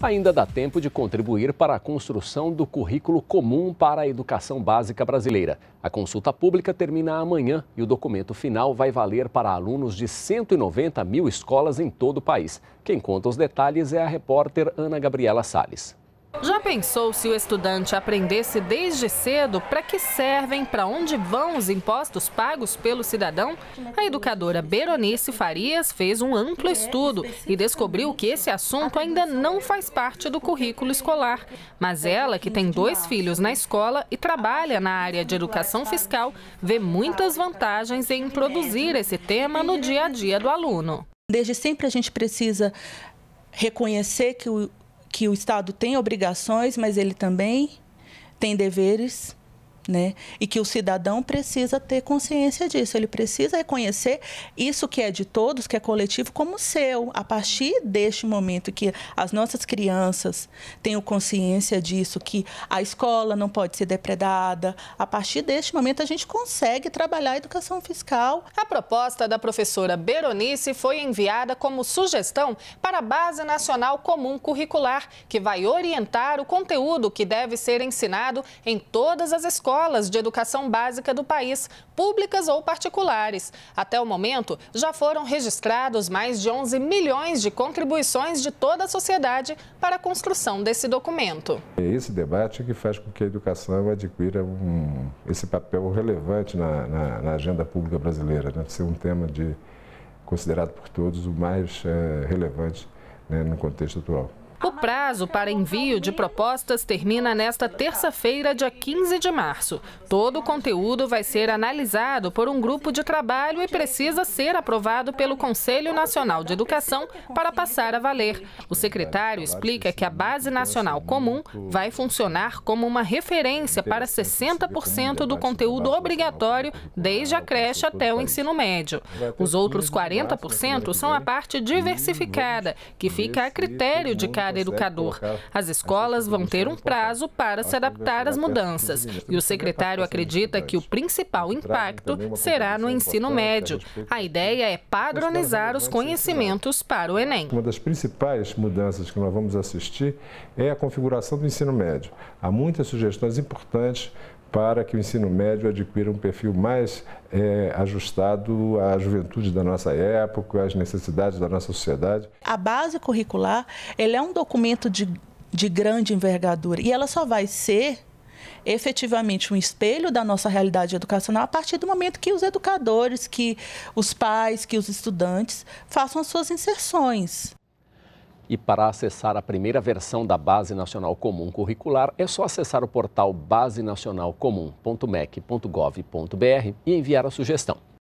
Ainda dá tempo de contribuir para a construção do currículo comum para a educação básica brasileira. A consulta pública termina amanhã e o documento final vai valer para alunos de 190 mil escolas em todo o país. Quem conta os detalhes é a repórter Ana Gabriela Salles. Já pensou se o estudante aprendesse desde cedo para que servem, para onde vão os impostos pagos pelo cidadão? A educadora Beronice Farias fez um amplo estudo e descobriu que esse assunto ainda não faz parte do currículo escolar. Mas ela, que tem dois filhos na escola e trabalha na área de educação fiscal, vê muitas vantagens em introduzir esse tema no dia a dia do aluno. Desde sempre a gente precisa reconhecer que o que o Estado tem obrigações, mas ele também tem deveres né? E que o cidadão precisa ter consciência disso, ele precisa reconhecer isso que é de todos, que é coletivo, como seu. A partir deste momento que as nossas crianças tenham consciência disso, que a escola não pode ser depredada, a partir deste momento a gente consegue trabalhar a educação fiscal. A proposta da professora Beronice foi enviada como sugestão para a Base Nacional Comum Curricular, que vai orientar o conteúdo que deve ser ensinado em todas as escolas escolas de educação básica do país, públicas ou particulares. Até o momento, já foram registrados mais de 11 milhões de contribuições de toda a sociedade para a construção desse documento. É esse debate é que faz com que a educação adquira um, esse papel relevante na, na, na agenda pública brasileira, né? ser um tema de, considerado por todos o mais é, relevante né, no contexto atual. O prazo para envio de propostas termina nesta terça-feira, dia 15 de março. Todo o conteúdo vai ser analisado por um grupo de trabalho e precisa ser aprovado pelo Conselho Nacional de Educação para passar a valer. O secretário explica que a Base Nacional Comum vai funcionar como uma referência para 60% do conteúdo obrigatório desde a creche até o ensino médio. Os outros 40% são a parte diversificada, que fica a critério de cada educador. As escolas vão ter um prazo para se adaptar às mudanças. E o secretário é acredita que o principal impacto será no ensino médio. A ideia é padronizar os conhecimentos para o Enem. Uma das principais mudanças que nós vamos assistir é a configuração do ensino médio. Há muitas sugestões importantes para que o ensino médio adquira um perfil mais é, ajustado à juventude da nossa época, às necessidades da nossa sociedade. A base curricular ele é um documento de, de grande envergadura e ela só vai ser efetivamente um espelho da nossa realidade educacional a partir do momento que os educadores, que os pais, que os estudantes façam as suas inserções. E para acessar a primeira versão da Base Nacional Comum Curricular, é só acessar o portal basenacionalcomum.mec.gov.br e enviar a sugestão.